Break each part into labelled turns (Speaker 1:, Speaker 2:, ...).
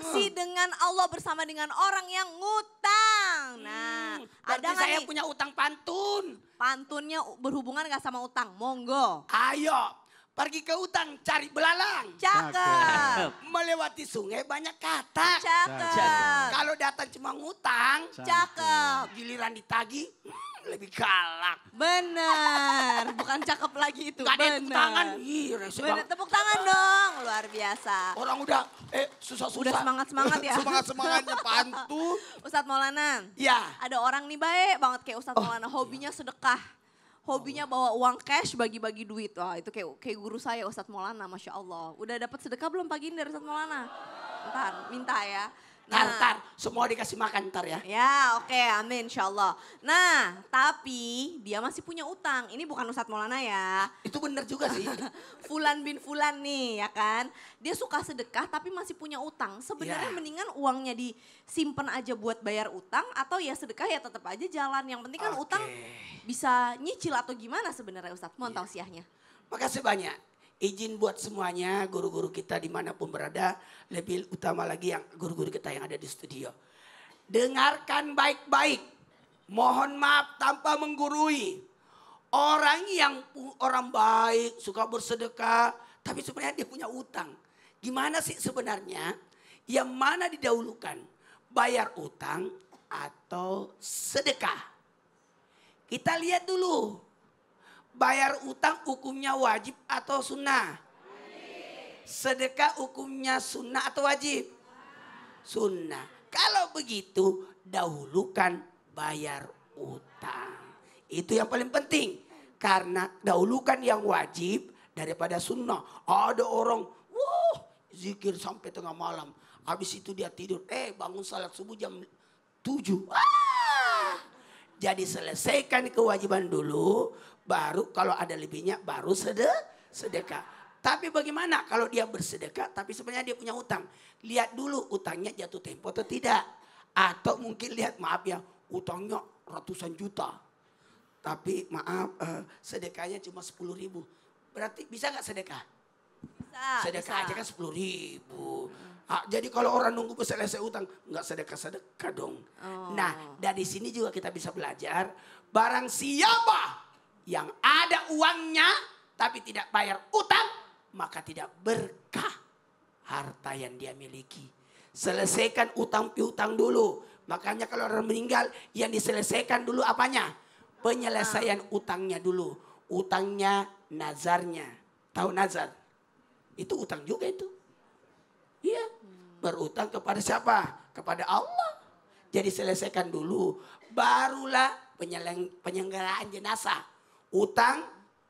Speaker 1: masih hmm. dengan
Speaker 2: Allah bersama dengan orang yang ngutang. Hmm, nah, ada nggak saya nih? punya utang pantun. Pantunnya berhubungan gak sama utang? Monggo. Ayo, Pergi ke
Speaker 3: hutan cari belalang. Cakep. Nah, melewati sungai banyak kata. Cakep. Kalau datang cuma ngutang. Cakep. Giliran ditagi lebih galak. Benar. Bukan cakep lagi itu. Gak ada tepuk tangan. Iya, Bener,
Speaker 2: tepuk tangan dong. Luar biasa. Orang
Speaker 3: udah eh susah-susah. Udah semangat-semangat ya.
Speaker 2: Semangat-semangatnya pantu. Ustadz Maulana. Iya. Ada orang nih baik banget kayak Ustadz oh. Maulana. Hobinya sedekah hobinya bawa uang cash bagi-bagi duit. Wah itu kayak kayak guru saya Ustadz Maulana, Masya Allah. Udah dapat sedekah belum pagi ini dari Ustadz Maulana? Ntar, minta ya. Tar, nah. tar. Semua dikasih makan ntar ya. Ya oke okay, amin insya Allah. Nah tapi dia masih punya utang. Ini bukan Ustadz Maulana ya. Ah, itu bener juga sih. Fulan bin Fulan nih ya kan. Dia suka sedekah tapi masih punya utang. Sebenarnya ya. mendingan uangnya disimpan aja buat bayar utang. Atau ya sedekah ya tetap aja jalan. Yang penting kan okay. utang bisa nyicil atau gimana sebenarnya Ustadz. Mohon iya. tau siahnya.
Speaker 3: Makasih banyak izin buat semuanya guru-guru kita dimanapun berada, lebih utama lagi yang guru-guru kita yang ada di studio. Dengarkan baik-baik, mohon maaf tanpa menggurui. Orang yang orang baik, suka bersedekah, tapi sebenarnya dia punya utang. Gimana sih sebenarnya yang mana didahulukan? Bayar utang atau sedekah? Kita lihat dulu Bayar utang hukumnya wajib atau sunnah? Sedekah hukumnya sunnah atau wajib? Sunnah. Kalau begitu dahulukan bayar utang. Itu yang paling penting. Karena dahulukan yang wajib daripada sunnah. Ada orang, wuh, zikir sampai tengah malam. Habis itu dia tidur. Eh bangun salat subuh jam 7. Ah, jadi selesaikan kewajiban dulu, baru kalau ada lebihnya baru sede, sedekah. Tapi bagaimana kalau dia bersedekah tapi sebenarnya dia punya utang? Lihat dulu utangnya jatuh tempo atau tidak. Atau mungkin lihat maaf ya utangnya ratusan juta. Tapi maaf eh, sedekahnya cuma 10 ribu. Berarti bisa nggak sedekah? Bisa. Sedekah bisa. aja kan 10 ribu. Ah, jadi kalau orang nunggu ke selesai utang, nggak sedekah-sedekah dong.
Speaker 1: Oh. Nah,
Speaker 3: dari sini juga kita bisa belajar, barang siapa yang ada uangnya tapi tidak bayar utang, maka tidak berkah harta yang dia miliki. Selesaikan utang piutang dulu. Makanya kalau orang meninggal, yang diselesaikan dulu apanya? Penyelesaian ah. utangnya dulu. Utangnya nazarnya. Tahu nazar? Itu utang juga itu berutang kepada siapa? Kepada Allah. Jadi selesaikan dulu. Barulah penyelenggaraan jenazah. Utang,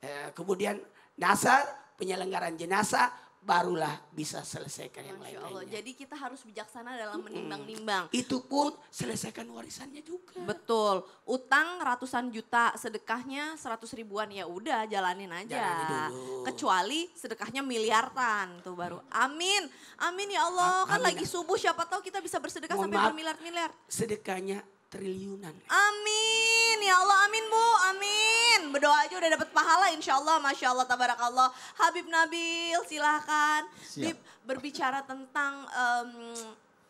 Speaker 3: eh, kemudian nasar, penyelenggaraan jenazah, barulah bisa selesaikan yang lain
Speaker 2: Jadi kita harus bijaksana dalam menimbang-nimbang.
Speaker 3: Itu pun selesaikan warisannya juga. Betul. Utang ratusan
Speaker 2: juta, sedekahnya seratus ribuan ya udah jalanin aja. Jalanin dulu. Kecuali sedekahnya miliaran tuh baru. Mm. Amin. Amin ya Allah. Amin. Kan lagi subuh siapa tahu kita bisa bersedekah Mohon sampai bermiliar-miliar. Sedekahnya triliunan. Amin. Ya Allah amin Bu. Amin. Berdoa aja udah dapat pahala insya Allah. Masya Allah tabarakallah. Habib Nabil silahkan. Siap. Bib berbicara tentang um,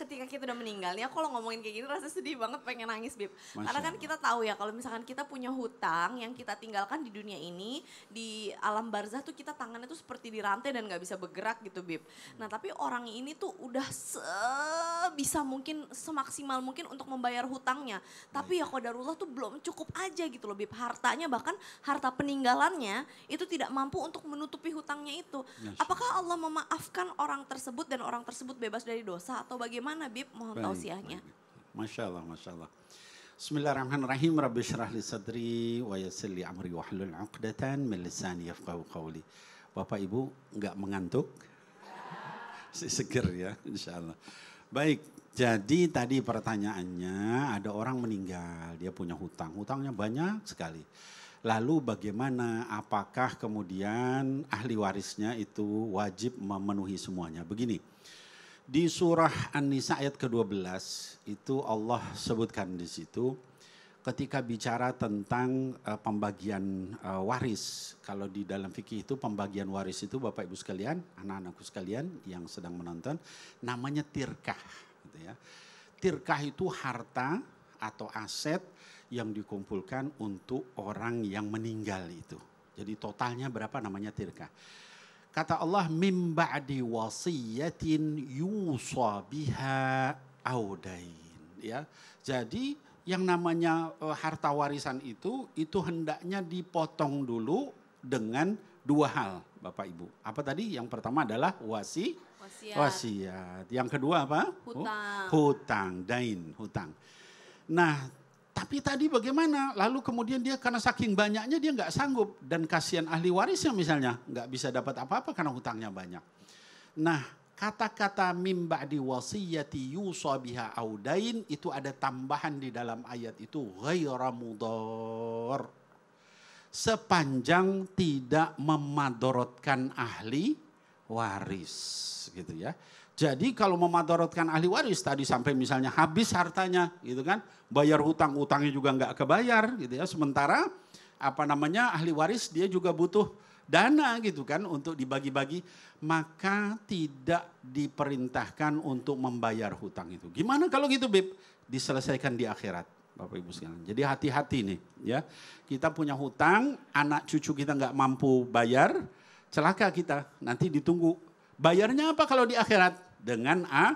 Speaker 2: ketika kita udah meninggal nih, aku kalau ngomongin kayak gini rasa sedih banget pengen nangis, Bib. Karena kan kita tahu ya kalau misalkan kita punya hutang yang kita tinggalkan di dunia ini, di alam barzah tuh kita tangannya tuh seperti dirantai dan nggak bisa bergerak gitu, Bib. Nah tapi orang ini tuh udah sebisa mungkin, semaksimal mungkin untuk membayar hutangnya. Tapi ya kodarullah tuh belum cukup aja gitu loh, Bib. Hartanya bahkan harta peninggalannya itu tidak mampu untuk menutupi hutangnya itu. Apakah Allah memaafkan orang tersebut dan orang tersebut bebas dari dosa atau bagaimana? Bagaimana Bib?
Speaker 4: Mohon tausiahnya. Masya Allah, Masya Allah. Bismillahirrahmanirrahim. Rabbi syrah li sadri wa yasir li amri wa hlul uqdatan min lisani yafqahu qawli. Bapak Ibu nggak mengantuk? Seger ya, insya Allah. Baik, jadi tadi pertanyaannya ada orang meninggal, dia punya hutang. Hutangnya banyak sekali. Lalu bagaimana apakah kemudian ahli warisnya itu wajib memenuhi semuanya? Begini, di surah An-Nisa ayat ke-12 itu Allah sebutkan di situ ketika bicara tentang uh, pembagian uh, waris. Kalau di dalam fikih itu pembagian waris itu Bapak Ibu sekalian, anak-anakku sekalian yang sedang menonton namanya tirkah gitu ya. Tirkah itu harta atau aset yang dikumpulkan untuk orang yang meninggal itu. Jadi totalnya berapa namanya tirkah? Kata Allah mim ba'di wasiyatin yusa biha audain ya. Jadi yang namanya eh, harta warisan itu itu hendaknya dipotong dulu dengan dua hal Bapak Ibu. Apa tadi? Yang pertama adalah wasi wasiat. wasiat. Yang kedua apa? Hutang. hutang, dain, hutang. Nah, tapi tadi bagaimana? Lalu kemudian dia karena saking banyaknya dia nggak sanggup dan kasihan ahli warisnya misalnya nggak bisa dapat apa-apa karena hutangnya banyak. Nah kata-kata mimba di wasiyati yusabiha audain itu ada tambahan di dalam ayat itu ghaira Sepanjang tidak memadorotkan ahli waris gitu ya. Jadi kalau memadorotkan ahli waris tadi sampai misalnya habis hartanya gitu kan, bayar hutang hutangnya juga nggak kebayar gitu ya. Sementara apa namanya ahli waris dia juga butuh dana gitu kan untuk dibagi-bagi, maka tidak diperintahkan untuk membayar hutang itu. Gimana kalau gitu Bib? Diselesaikan di akhirat. Bapak Ibu sekalian. Jadi hati-hati nih ya. Kita punya hutang, anak cucu kita nggak mampu bayar, celaka kita. Nanti ditunggu. Bayarnya apa kalau di akhirat? dengan a,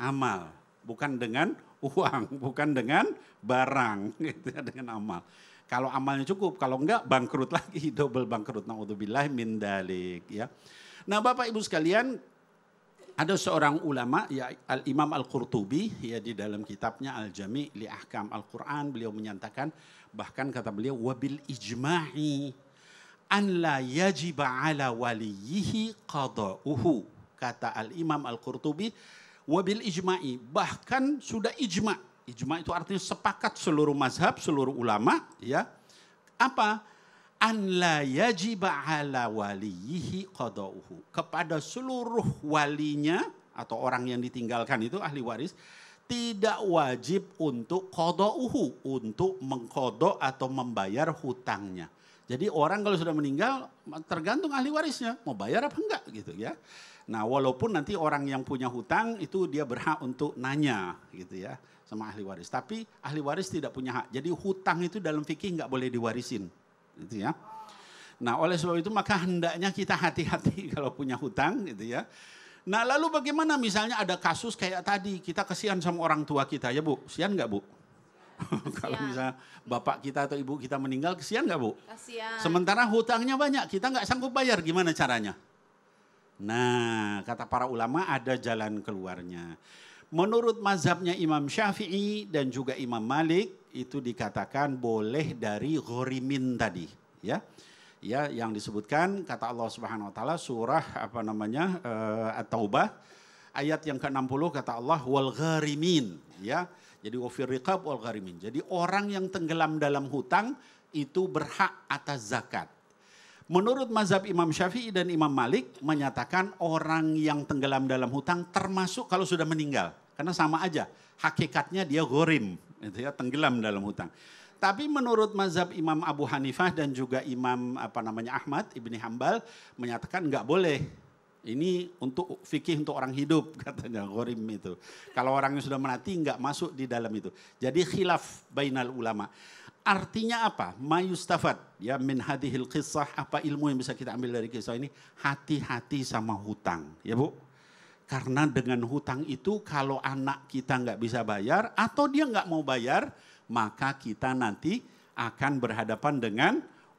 Speaker 4: amal, bukan dengan uang, bukan dengan barang, gitu ya, dengan amal. Kalau amalnya cukup, kalau enggak bangkrut lagi, double bangkrut. Naudzubillah min dalik ya. Nah, Bapak Ibu sekalian, ada seorang ulama ya Al Imam Al Qurtubi ya di dalam kitabnya Al Jami li Ahkam Al Quran beliau menyatakan bahkan kata beliau wabil ijma'i an la yajib ala waliyhi qada'uhu kata Al-Imam Al-Qurtubi, wabil ijma'i, bahkan sudah ijma. Ijma itu artinya sepakat seluruh mazhab, seluruh ulama, ya. Apa? An la yajiba ala waliyihi qadauhu. Kepada seluruh walinya atau orang yang ditinggalkan itu ahli waris, tidak wajib untuk qada'uhu untuk mengkodok atau membayar hutangnya. Jadi orang kalau sudah meninggal tergantung ahli warisnya, mau bayar apa enggak gitu ya. Nah, walaupun nanti orang yang punya hutang itu dia berhak untuk nanya gitu ya sama ahli waris. Tapi ahli waris tidak punya hak. Jadi hutang itu dalam fikih nggak boleh diwarisin. Gitu ya. Nah, oleh sebab itu maka hendaknya kita hati-hati kalau punya hutang gitu ya. Nah, lalu bagaimana misalnya ada kasus kayak tadi kita kasihan sama orang tua kita ya, Bu? Sian nggak, Bu? kalau misalnya bapak kita atau ibu kita meninggal, kesian nggak bu? Kasian. Sementara hutangnya banyak, kita nggak sanggup bayar, gimana caranya? Nah, kata para ulama ada jalan keluarnya. Menurut mazhabnya Imam Syafi'i dan juga Imam Malik itu dikatakan boleh dari ghorimin tadi, ya. Ya, yang disebutkan kata Allah Subhanahu wa taala surah apa namanya? Uh, At-Taubah ayat yang ke-60 kata Allah wal gharimin, ya. Jadi wafir riqab wal gharimin. Jadi orang yang tenggelam dalam hutang itu berhak atas zakat. Menurut mazhab Imam Syafi'i dan Imam Malik menyatakan orang yang tenggelam dalam hutang termasuk kalau sudah meninggal. Karena sama aja, hakikatnya dia gorim, itu ya, tenggelam dalam hutang. Tapi menurut mazhab Imam Abu Hanifah dan juga Imam apa namanya Ahmad ibni Hambal menyatakan nggak boleh. Ini untuk fikih untuk orang hidup katanya gorim itu. Kalau orang yang sudah mati nggak masuk di dalam itu. Jadi khilaf bainal ulama. Artinya apa? Mayustafat ya min hadhil kisah apa ilmu yang bisa kita ambil dari kisah ini? Hati-hati sama hutang, ya Bu. Karena dengan hutang itu kalau anak kita nggak bisa bayar atau dia nggak mau bayar, maka kita nanti akan berhadapan dengan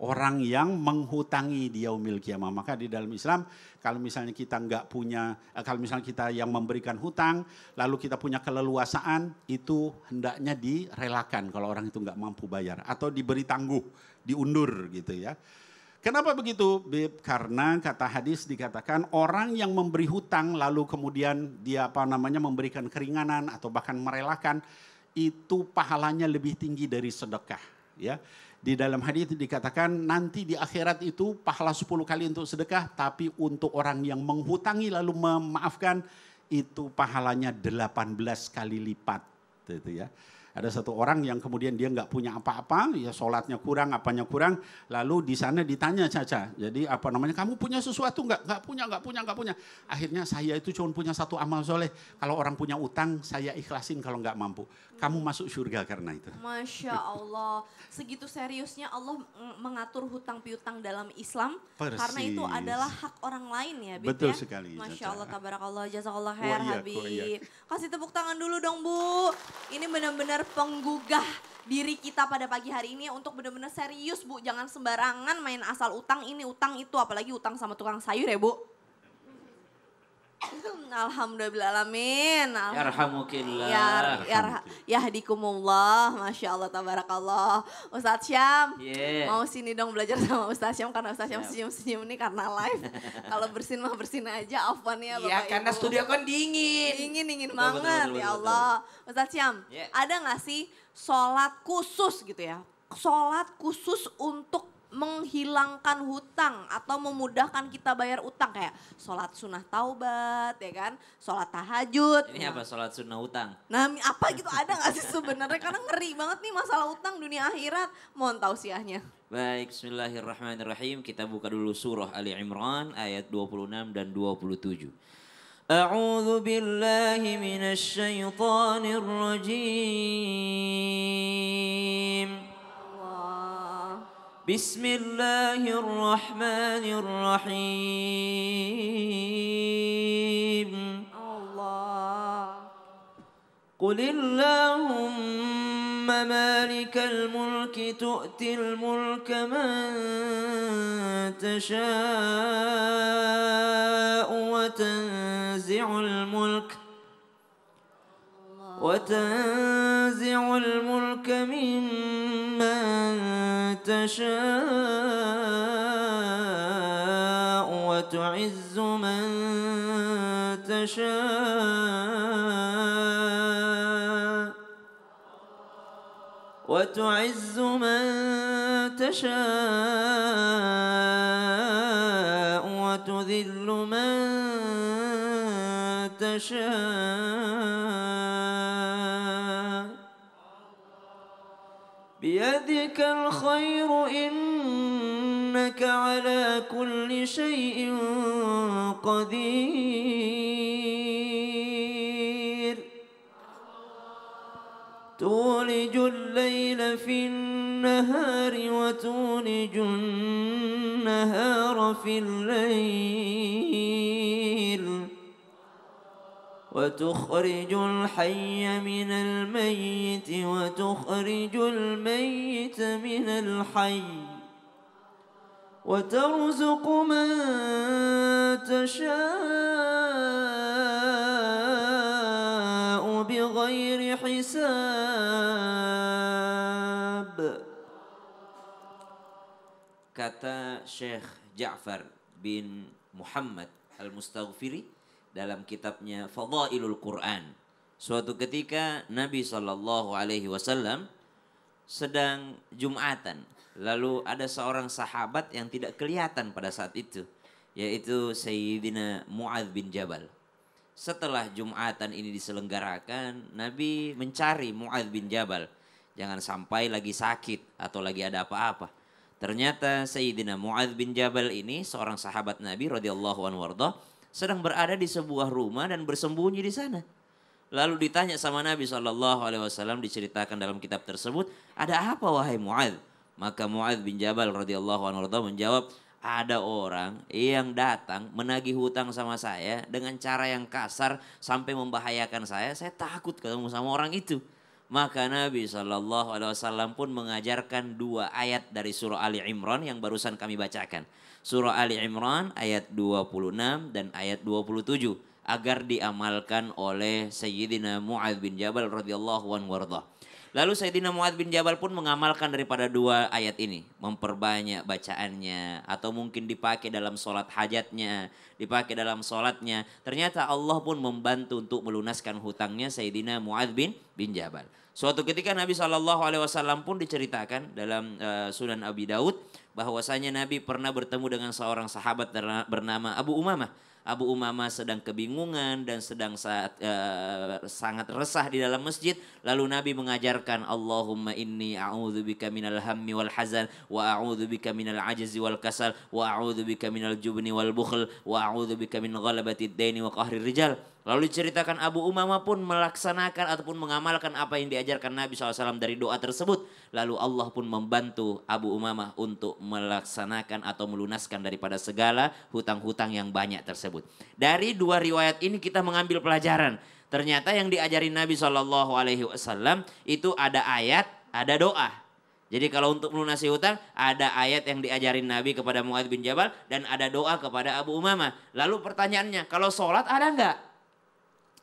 Speaker 4: orang yang menghutangi dia yaumil kiamah. Maka di dalam Islam kalau misalnya kita nggak punya, eh, kalau misalnya kita yang memberikan hutang, lalu kita punya keleluasaan, itu hendaknya direlakan kalau orang itu nggak mampu bayar. Atau diberi tangguh, diundur gitu ya. Kenapa begitu? Karena kata hadis dikatakan orang yang memberi hutang lalu kemudian dia apa namanya memberikan keringanan atau bahkan merelakan itu pahalanya lebih tinggi dari sedekah ya di dalam hadis dikatakan nanti di akhirat itu pahala 10 kali untuk sedekah tapi untuk orang yang menghutangi lalu memaafkan itu pahalanya 18 kali lipat. Itu ya. Ada satu orang yang kemudian dia nggak punya apa-apa, ya sholatnya kurang, apanya kurang. Lalu di sana ditanya Caca, jadi apa namanya, kamu punya sesuatu nggak? Nggak punya, nggak punya, nggak punya. Akhirnya saya itu cuma punya satu amal soleh. Kalau orang punya utang, saya ikhlasin kalau nggak mampu. Kamu masuk surga karena itu.
Speaker 2: Masya Allah. Segitu seriusnya Allah mengatur hutang piutang dalam Islam. Persis. Karena itu adalah hak orang lain ya. Bib, Betul ya? sekali. Masya Caca. Allah, tabarakallah, jazakallah khair, iya, Habib. Iya. Kasih tepuk tangan dulu dong Bu. Ini benar-benar penggugah diri kita pada pagi hari ini untuk benar-benar serius Bu. Jangan sembarangan main asal utang ini utang itu apalagi utang sama tukang sayur ya Bu. Alhamdulillah alamin. Yarhamukillah. Ya, ya, ya, yahdikumullah. Masya Allah, tabarakallah. Ustadz Syam, yeah. mau sini dong belajar sama Ustadz Syam karena Ustadz Syam senyum-senyum ini karena live. Kalau bersin mah bersin aja, afwan ya iya, Bapak Ya karena Ibu. studio kan dingin. Dingin, dingin betul, banget betul, ya betul, ya Allah. Betul. Ustadz Syam, yeah. ada gak sih sholat khusus gitu ya? Sholat khusus untuk menghilangkan hutang atau memudahkan kita bayar utang kayak sholat sunnah taubat ya kan sholat tahajud ini nah.
Speaker 5: apa sholat sunnah utang nah apa gitu ada gak sih
Speaker 2: sebenarnya karena ngeri banget nih masalah utang dunia akhirat mohon tausiahnya
Speaker 5: baik Bismillahirrahmanirrahim kita buka dulu surah Ali Imran ayat 26 dan 27 أعوذ بالله من الشيطان
Speaker 1: بسم الله الرحمن الرحيم الله قل اللهم مالك الملك تؤتي الملك من تشاء وتنزع الملك وتنزع الملك ممن تشاء وتعز من تشاء وتعز من تشاء وتذل من تشاء ذلك الخير إنك على كل شيء قدير تولج الليل في النهار وتولج النهار في الليل وتخرج الحي من الميت وتخرج الميت من الحي وترزق من تشاء بغير حساب
Speaker 5: kata Syekh Ja'far bin Muhammad Al-Mustaghfiri dalam kitabnya Fadailul Quran. Suatu ketika Nabi Shallallahu Alaihi Wasallam sedang jumatan, lalu ada seorang sahabat yang tidak kelihatan pada saat itu, yaitu Sayyidina Muadz bin Jabal. Setelah jumatan ini diselenggarakan, Nabi mencari Muadz bin Jabal. Jangan sampai lagi sakit atau lagi ada apa-apa. Ternyata Sayyidina Mu'adz bin Jabal ini seorang sahabat Nabi radhiyallahu anhu sedang berada di sebuah rumah dan bersembunyi di sana. Lalu ditanya sama Nabi Shallallahu Alaihi Wasallam diceritakan dalam kitab tersebut, ada apa wahai Muad? Maka Muad bin Jabal radhiyallahu anhu menjawab, ada orang yang datang menagih hutang sama saya dengan cara yang kasar sampai membahayakan saya. Saya takut ketemu sama orang itu. Maka Nabi Shallallahu Alaihi Wasallam pun mengajarkan dua ayat dari surah Ali Imran yang barusan kami bacakan surah Ali Imran ayat 26 dan ayat 27 agar diamalkan oleh Sayyidina Mu'adz bin Jabal radhiyallahu anhu wardah. Lalu Sayyidina Mu'adz bin Jabal pun mengamalkan daripada dua ayat ini. Memperbanyak bacaannya. Atau mungkin dipakai dalam sholat hajatnya. Dipakai dalam sholatnya. Ternyata Allah pun membantu untuk melunaskan hutangnya Sayyidina Mu'adz bin, bin Jabal. Suatu ketika Nabi Shallallahu Alaihi Wasallam pun diceritakan dalam uh, Sunan Abi Daud bahwasanya Nabi pernah bertemu dengan seorang sahabat bernama Abu Umamah. Abu Umamah sedang kebingungan dan sedang saat, uh, sangat resah di dalam masjid. Lalu Nabi mengajarkan Allahumma inni a'udzubika minal hammi wal hazan wa a'udzubika minal ajzi wal kasal wa a'udzubika minal jubni wal bukhl wa a'udzubika min ghalabati daini wa qahri rijal. Lalu diceritakan Abu Umama pun melaksanakan ataupun mengamalkan apa yang diajarkan Nabi SAW dari doa tersebut. Lalu Allah pun membantu Abu Umama untuk melaksanakan atau melunaskan daripada segala hutang-hutang yang banyak tersebut. Dari dua riwayat ini kita mengambil pelajaran. Ternyata yang diajari Nabi saw itu ada ayat, ada doa. Jadi kalau untuk melunasi hutang ada ayat yang diajarin Nabi kepada Muadz bin Jabal dan ada doa kepada Abu Umama. Lalu pertanyaannya, kalau sholat ada enggak?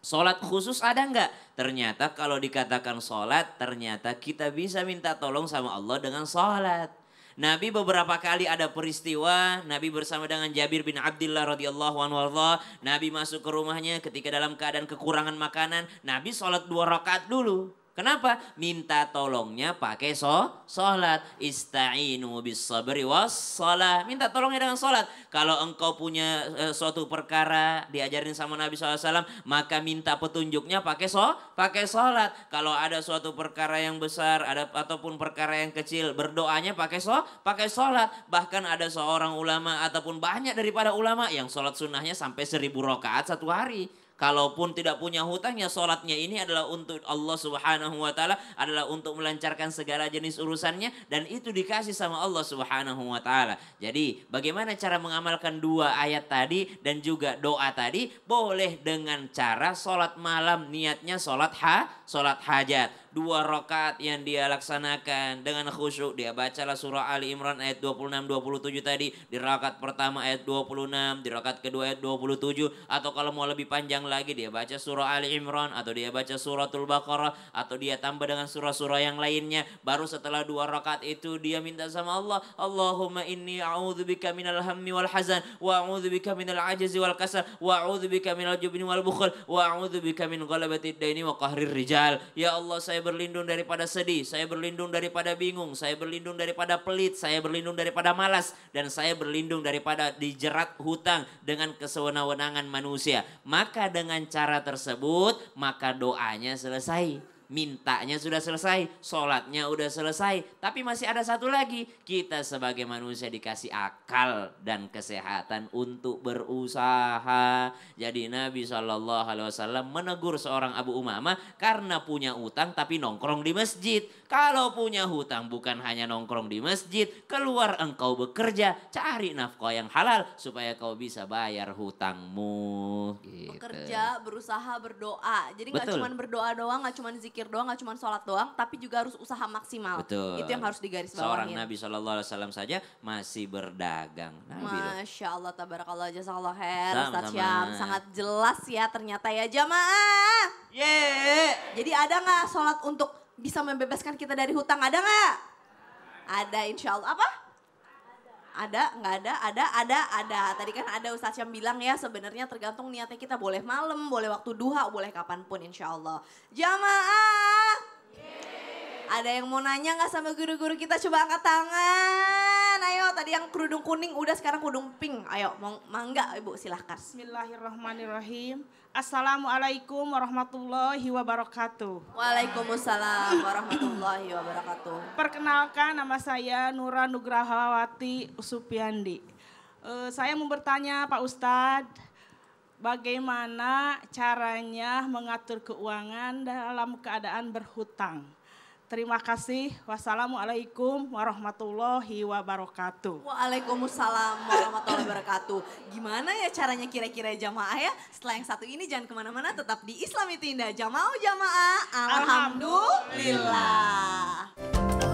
Speaker 5: Sholat khusus ada enggak? Ternyata kalau dikatakan sholat, ternyata kita bisa minta tolong sama Allah dengan sholat. Nabi beberapa kali ada peristiwa Nabi bersama dengan Jabir bin Abdullah radhiyallahu anhu Nabi masuk ke rumahnya ketika dalam keadaan kekurangan makanan Nabi sholat dua rakaat dulu Kenapa? Minta tolongnya pakai so, sholat. Ista'inu bis sabri was sholat. Minta tolongnya dengan sholat. Kalau engkau punya e, suatu perkara diajarin sama Nabi SAW, maka minta petunjuknya pakai so, pakai sholat. Kalau ada suatu perkara yang besar ada ataupun perkara yang kecil, berdoanya pakai so, pakai sholat. Bahkan ada seorang ulama ataupun banyak daripada ulama yang sholat sunnahnya sampai seribu rokaat satu hari. Kalaupun tidak punya hutang ya sholatnya ini adalah untuk Allah subhanahu wa ta'ala. Adalah untuk melancarkan segala jenis urusannya. Dan itu dikasih sama Allah subhanahu wa ta'ala. Jadi bagaimana cara mengamalkan dua ayat tadi dan juga doa tadi. Boleh dengan cara sholat malam niatnya sholat ha, sholat hajat dua rokat yang dia laksanakan dengan khusyuk dia bacalah surah Ali Imran ayat 26 27 tadi di rokat pertama ayat 26 di rokat kedua ayat 27 atau kalau mau lebih panjang lagi dia baca surah Ali Imran atau dia baca suratul Baqarah atau dia tambah dengan surah-surah yang lainnya baru setelah dua rokat itu dia minta sama Allah Allahumma inni a'udzubika minal hammi wal hazan wa a'udzubika minal ajzi wal kasal wa a'udzubika minal jubni wal bukhul wa a'udzubika min ghalabati daini wa qahrir rijal ya Allah saya berlindung daripada sedih, saya berlindung daripada bingung, saya berlindung daripada pelit, saya berlindung daripada malas, dan saya berlindung daripada dijerat hutang dengan kesewenang-wenangan manusia. Maka dengan cara tersebut, maka doanya selesai mintanya sudah selesai, sholatnya sudah selesai, tapi masih ada satu lagi. Kita sebagai manusia dikasih akal dan kesehatan untuk berusaha. Jadi Nabi saw menegur seorang Abu Umama karena punya utang tapi nongkrong di masjid. Kalau punya hutang bukan hanya nongkrong di masjid, keluar engkau bekerja, cari nafkah yang halal supaya kau bisa bayar hutangmu. Gitu. Bekerja,
Speaker 2: berusaha, berdoa. Jadi nggak cuma berdoa doang, nggak cuma zikir zikir doang, gak cuma sholat doang, tapi juga harus usaha maksimal. Betul. Itu yang harus digaris bawahi. Seorang Nabi
Speaker 5: Shallallahu Alaihi Wasallam saja masih berdagang. Nabi Masya
Speaker 2: Allah, tabarakallah, Allah, her, Sangat jelas ya ternyata ya jamaah. Yeah. Jadi ada nggak sholat untuk bisa membebaskan kita dari hutang? Ada nggak? Ada insya Allah. Apa? ada, nggak ada, ada, ada, ada. Tadi kan ada Ustaz yang bilang ya sebenarnya tergantung niatnya kita boleh malam, boleh waktu duha, boleh kapanpun insya Allah. Jamaah! Ada yang mau nanya nggak sama guru-guru kita? Coba angkat tangan tadi yang kerudung kuning udah sekarang kerudung pink. Ayo, mangga Ibu silahkan. Bismillahirrahmanirrahim. Assalamualaikum warahmatullahi wabarakatuh. Waalaikumsalam warahmatullahi wabarakatuh. Perkenalkan nama saya Nura Nugrahawati Supiandi. Uh, saya mau bertanya Pak Ustadz, bagaimana caranya mengatur keuangan dalam keadaan berhutang? Terima kasih. Wassalamualaikum warahmatullahi
Speaker 5: wabarakatuh.
Speaker 2: Waalaikumsalam warahmatullahi wabarakatuh. Gimana ya caranya kira-kira jamaah ya? Setelah yang satu ini jangan kemana-mana tetap di Islam itu indah. Jamaah jamaah.
Speaker 1: Alhamdulillah. Alhamdulillah.